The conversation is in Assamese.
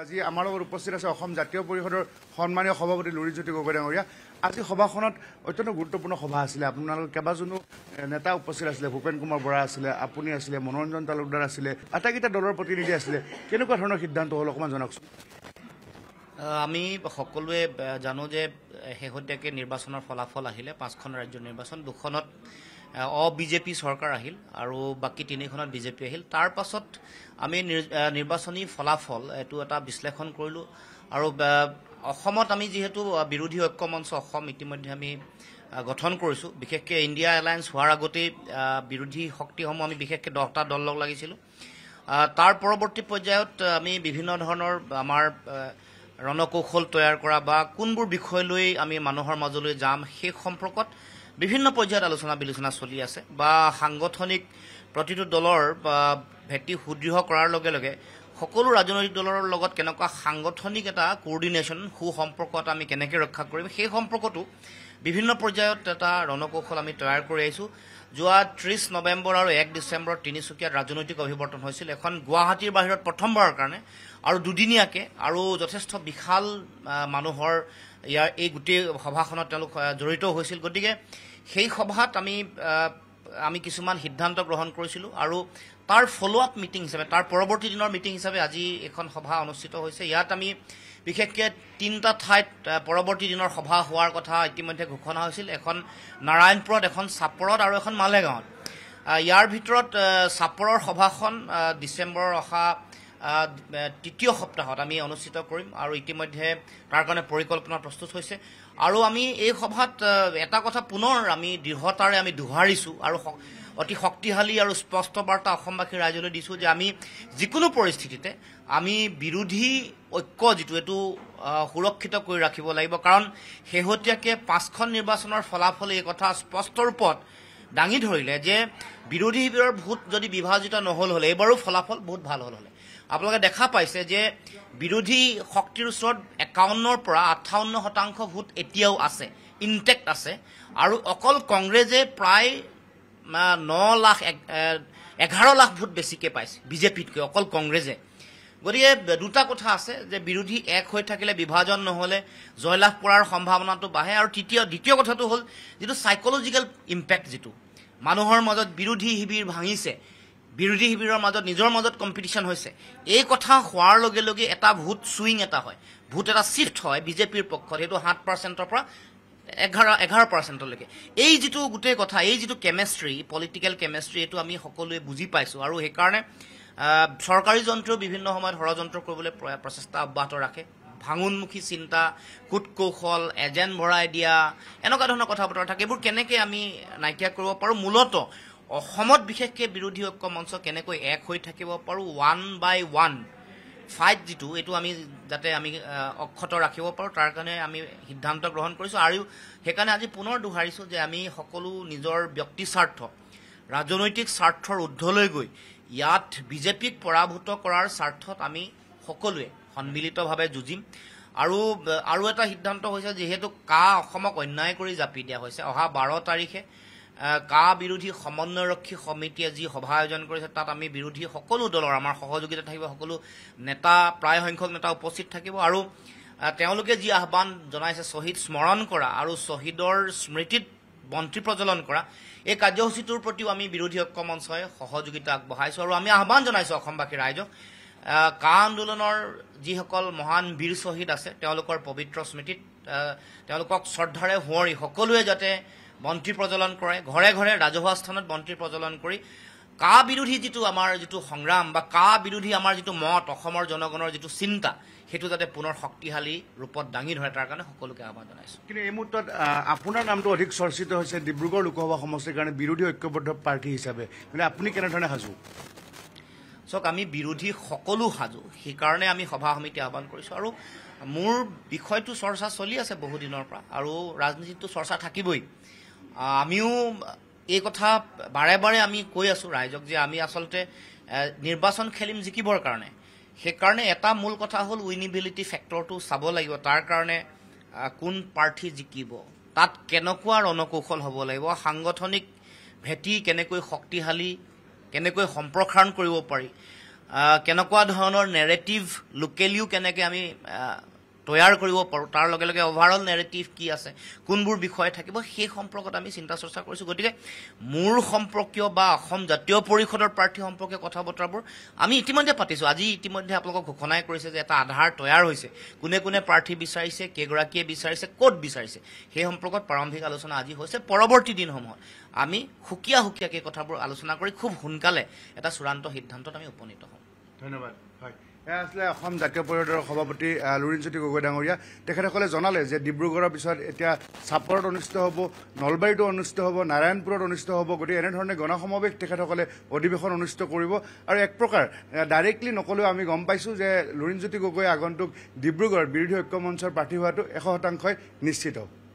আজি আমাৰ লগত উপস্থিত আছে অসম জাতীয় পৰিষদৰ সন্মানীয় সভাপতি লুৰিজ্যোতি গগৈ ডাঙৰীয়া আজি সভাখনত অত্যন্ত গুৰুত্বপূৰ্ণ সভা আছিলে আপোনালোক কেইবাজনো নেতা উপস্থিত আছিলে ভূপেন কুমাৰ বৰা আছিলে আপুনি আছিলে মনোৰঞ্জন তালুকদাৰ আছিলে আটাইকেইটা দলৰ প্ৰতিনিধি আছিলে কেনেকুৱা ধৰণৰ সিদ্ধান্ত হ'ল অকণমান জনাওকচোন আমি সকলোৱে জানো যে শেহতীয়াকৈ নিৰ্বাচনৰ ফলাফল আহিলে পাঁচখন ৰাজ্যৰ নিৰ্বাচন দুখনত অ পি চৰকাৰ আহিল আৰু বাকী তিনিখনত বিজেপি আহিল তাৰ পাছত আমি নিৰ্বাচনী ফলাফল এইটো এটা বিশ্লেষণ কৰিলোঁ আৰু অসমত আমি যিহেতু বিৰোধী ঐক্য মঞ্চ অসম ইতিমধ্যে আমি গঠন কৰিছোঁ বিশেষকৈ ইণ্ডিয়া এলায়েন্স হোৱাৰ আগতেই বিৰোধী শক্তিসমূহ আমি বিশেষকৈ দহটা দল লগ লাগিছিলোঁ তাৰ পৰৱৰ্তী পৰ্যায়ত আমি বিভিন্ন ধৰণৰ আমাৰ ৰণকৌশল তৈয়াৰ কৰা বা কোনবোৰ বিষয় লৈ আমি মানুহৰ মাজলৈ যাম সেই সম্পৰ্কত বিভিন্ন পৰ্যায়ত আলোচনা বিলোচনা চলি আছে বা সাংগঠনিক প্ৰতিটো দলৰ বা ভেটি সুদৃঢ় কৰাৰ লগে লগে সকলো ৰাজনৈতিক দলৰ লগত কেনেকুৱা সাংগঠনিক এটা কোৰ্ডিনেশ্যন সু সম্পৰ্ক এটা আমি কেনেকৈ ৰক্ষা কৰিম সেই সম্পৰ্কটো বিভিন্ন পৰ্যায়ত এটা ৰণকৌশল আমি তৈয়াৰ কৰি আহিছোঁ যোৱা ত্ৰিছ নৱেম্বৰ আৰু এক ডিচেম্বৰত তিনিচুকীয়াত ৰাজনৈতিক অভিৱৰ্তন হৈছিল এখন গুৱাহাটীৰ বাহিৰত প্ৰথমবাৰৰ কাৰণে আৰু দুদিনীয়াকৈ আৰু যথেষ্ট বিশাল মানুহৰ ইয়াৰ এই গোটেই সভাখনত তেওঁলোক জড়িত হৈছিল গতিকে সেই সভাত আমি আমি কিছুমান সিদ্ধান্ত গ্ৰহণ কৰিছিলোঁ আৰু তাৰ ফ'ল' আপ মিটিং হিচাপে তাৰ পৰৱৰ্তী দিনৰ মিটিং হিচাপে আজি এখন সভা অনুষ্ঠিত হৈছে ইয়াত আমি বিশেষকৈ তিনিটা ঠাইত পৰৱৰ্তী দিনৰ সভা হোৱাৰ কথা ইতিমধ্যে ঘোষণা হৈছিল এখন নাৰায়ণপুৰত এখন চাপৰত আৰু এখন মালেগাঁৱত ইয়াৰ ভিতৰত চাপৰৰ সভাখন ডিচেম্বৰৰ অহা তৃতীয় সপ্তাহত আমি অনুষ্ঠিত কৰিম আৰু ইতিমধ্যে তাৰ কাৰণে পৰিকল্পনা প্ৰস্তুত হৈছে আৰু আমি এই সভাত এটা কথা পুনৰ আমি দৃঢ়তাৰে আমি দোহাৰিছোঁ আৰু অতি শক্তিশালী আৰু স্পষ্ট বাৰ্তা অসমবাসীৰ ৰাইজলৈ দিছোঁ যে আমি যিকোনো পৰিস্থিতিতে আমি বিৰোধী ঐক্য যিটো এইটো সুৰক্ষিত কৰি ৰাখিব লাগিব কাৰণ শেহতীয়াকৈ পাঁচখন নিৰ্বাচনৰ ফলাফলে এই কথা স্পষ্ট ৰূপত দাঙি ধৰিলে যে বিৰোধী ভোট যদি বিভাজিত নহ'ল হ'লে এইবাৰো ফলাফল বহুত ভাল হ'ল হ'লে আপোনালোকে দেখা পাইছে যে বিৰোধী শক্তিৰ ওচৰত একাৱন্নৰ পৰা আঠাৱন্ন শতাংশ ভোট এতিয়াও আছে ইনটেক্ট আছে আৰু অকল কংগ্ৰেছে প্ৰায় ন লাখ এঘাৰ লাখ ভোট বেছিকৈ পাইছে বিজেপিতকৈ অকল কংগ্ৰেছে গতিকে দুটা কথা আছে যে বিৰোধী এক হৈ থাকিলে বিভাজন নহ'লে জয়লাভ কৰাৰ সম্ভাৱনাটো বাঢ়ে আৰু তৃতীয় দ্বিতীয় কথাটো হ'ল যিটো চাইক'লজিকেল ইম্পেক্ট যিটো মানুহৰ মাজত বিৰোধী শিবিৰ ভাঙিছে বিৰোধী শিবিৰৰ মাজত নিজৰ মাজত কম্পিটিশ্যন হৈছে এই কথা হোৱাৰ লগে লগে এটা ভোট চুইং এটা হয় ভোট এটা শ্বিফ্ট হয় বিজেপিৰ পক্ষত সেইটো সাত পাৰ্চেণ্টৰ পৰা এঘাৰ এঘাৰ পাৰ্চেণ্টলৈকে এই যিটো গোটেই কথা এই যিটো কেমেষ্ট্ৰি পলিটিকেল কেমেষ্ট্ৰি এইটো আমি সকলোৱে বুজি পাইছোঁ আৰু সেইকাৰণে চৰকাৰী যন্ত্ৰও বিভিন্ন সময়ত ষড়যন্ত্ৰ কৰিবলৈ প্ৰচেষ্টা অব্যাহত ৰাখে ভাঙুনমুখী চিন্তা কুট কৌশল এজেণ্ট ভৰাই দিয়া এনেকুৱা ধৰণৰ কথা বতৰা থাকে এইবোৰ কেনেকৈ আমি নাইকিয়া কৰিব পাৰোঁ মূলত অসমত বিশেষকৈ বিৰোধী ঐক্য মঞ্চ কেনেকৈ এক হৈ থাকিব পাৰোঁ ওৱান বাই ওৱান ফাইট যিটো এইটো আমি যাতে আমি অক্ষত ৰাখিব পাৰোঁ তাৰ কাৰণে আমি সিদ্ধান্ত গ্ৰহণ কৰিছোঁ আৰু সেইকাৰণে আজি পুনৰ দোহাৰিছোঁ যে আমি সকলো নিজৰ ব্যক্তিস্বাৰ্থ ৰাজনৈতিক স্বাৰ্থৰ ঊৰ্ধলৈ গৈ ইয়াত বিজেপিক পৰাভূত কৰাৰ স্বাৰ্থত আমি সকলোৱে সন্মিলিতভাৱে যুঁজিম আৰু আৰু এটা সিদ্ধান্ত হৈছে যিহেতু কা অসমক অন্যায় কৰি জাপি দিয়া হৈছে অহা বাৰ তাৰিখে কা বিৰোধী সমন্বয়ৰক্ষী সমিতিয়ে যি সভা আয়োজন কৰিছে তাত আমি বিৰোধী সকলো দলৰ আমাৰ সহযোগিতা থাকিব সকলো নেতা প্ৰায় সংখ্যক নেতা উপস্থিত থাকিব আৰু তেওঁলোকে যি আহ্বান জনাইছে শ্বহীদ স্মৰণ কৰা আৰু শ্বহীদৰ স্মৃতিত মন্ত্ৰী প্ৰজ্বলন কৰা এই কাৰ্যসূচীটোৰ প্ৰতিও আমি বিৰোধী ঐক্য মঞ্চই সহযোগিতা আগবঢ়াইছোঁ আৰু আমি আহ্বান জনাইছোঁ অসমবাসী ৰাইজক কা আন্দোলনৰ যিসকল মহান বীৰ শ্বহীদ আছে তেওঁলোকৰ পবিত্ৰ স্মৃতিত তেওঁলোকক শ্ৰদ্ধাৰে সোঁৱৰি সকলোৱে যাতে মন্ত্ৰী প্ৰজ্বলন কৰে ঘৰে ঘৰে ৰাজহুৱা স্থানত মন্ত্ৰী প্ৰজ্বলন কৰি কা বিৰোধী যিটো আমাৰ যিটো সংগ্ৰাম বা কা বিৰোধী আমাৰ যিটো মত অসমৰ জনগণৰ যিটো চিন্তা সেইটো যাতে পুনৰ শক্তিশালী ৰূপত দাঙি ধৰে তাৰ কাৰণে সকলোকে আহ্বান জনাইছো কিন্তু এই মুহূৰ্তত আপোনাৰ নামটো অধিক চৰ্চিত হৈছে ডিব্ৰুগড় লোকসভা সমষ্টিৰ কাৰণে বিৰোধী ঐক্যবদ্ধ প্ৰাৰ্থী হিচাপে মানে আপুনি কেনেধৰণে সাজু চাওক আমি বিৰোধী সকলো সাজু সেইকাৰণে আমি সভা সমিতি আহ্বান কৰিছোঁ আৰু মোৰ বিষয়টো চৰ্চা চলি আছে বহুদিনৰ পৰা আৰু ৰাজনীতিটো চৰ্চা থাকিবই আমিও এই কথা বাৰে বাৰে আমি কৈ আছোঁ ৰাইজক যে আমি আচলতে নিৰ্বাচন খেলিম জিকিবৰ কাৰণে সেইকাৰণে এটা মূল কথা হ'ল উইনিবিলিটি ফেক্টৰটো চাব লাগিব তাৰ কাৰণে কোন প্ৰাৰ্থী জিকিব তাত কেনেকুৱা ৰণকৌশল হ'ব লাগিব সাংগঠনিক ভেটি কেনেকৈ শক্তিশালী কেনেকৈ সম্প্ৰসাৰণ কৰিব পাৰি কেনেকুৱা ধৰণৰ নেৰেটিভ লোকেলিও কেনেকৈ আমি তৈয়াৰ কৰিব পাৰোঁ তাৰ লগে লগে অভাৰঅল নেৰেটিভ কি আছে কোনবোৰ বিষয় থাকিব সেই সম্পৰ্কত আমি চিন্তা চৰ্চা কৰিছোঁ গতিকে মোৰ সম্পৰ্কীয় বা অসম জাতীয় পৰিষদৰ প্ৰাৰ্থী সম্পৰ্কীয় কথা বতৰাবোৰ আমি ইতিমধ্যে পাতিছোঁ আজি ইতিমধ্যে আপোনালোকক ঘোষণাই কৰিছে যে এটা আধাৰ তৈয়াৰ হৈছে কোনে কোনে প্ৰাৰ্থী বিচাৰিছে কেইগৰাকীয়ে বিচাৰিছে ক'ত বিচাৰিছে সেই সম্পৰ্কত প্ৰাৰম্ভিক আলোচনা আজি হৈছে পৰৱৰ্তী দিনসমূহত আমি সুকীয়া সুকীয়াকৈ কথাবোৰ আলোচনা কৰি খুব সোনকালে এটা চূড়ান্ত সিদ্ধান্তত আমি উপনীত হ'ম ধন্যবাদ হয় এয়া আছিলে অসম জাতীয় পৰিষদৰ সভাপতি লুৰিণজ্যোতি গগৈ ডাঙৰীয়া তেখেতসকলে জনালে যে ডিব্ৰুগড়ৰ পিছত এতিয়া চাপৰত অনুষ্ঠিত হ'ব নলবাৰীতো অনুষ্ঠিত হ'ব নাৰায়ণপুৰত অনুষ্ঠিত হ'ব গতিকে এনেধৰণে গণসমাৱেশ তেখেতসকলে অধিৱেশন অনুষ্ঠিত কৰিব আৰু এক প্ৰকাৰ ডাইৰেক্টলি নকলেও আমি গম পাইছোঁ যে লুৰিণজ্যোতি গগৈ আগন্তুক ডিব্ৰুগড় বিৰোধী ঐক্য মঞ্চৰ প্ৰাৰ্থী হোৱাটো এশ শতাংশই নিশ্চিত হ'ব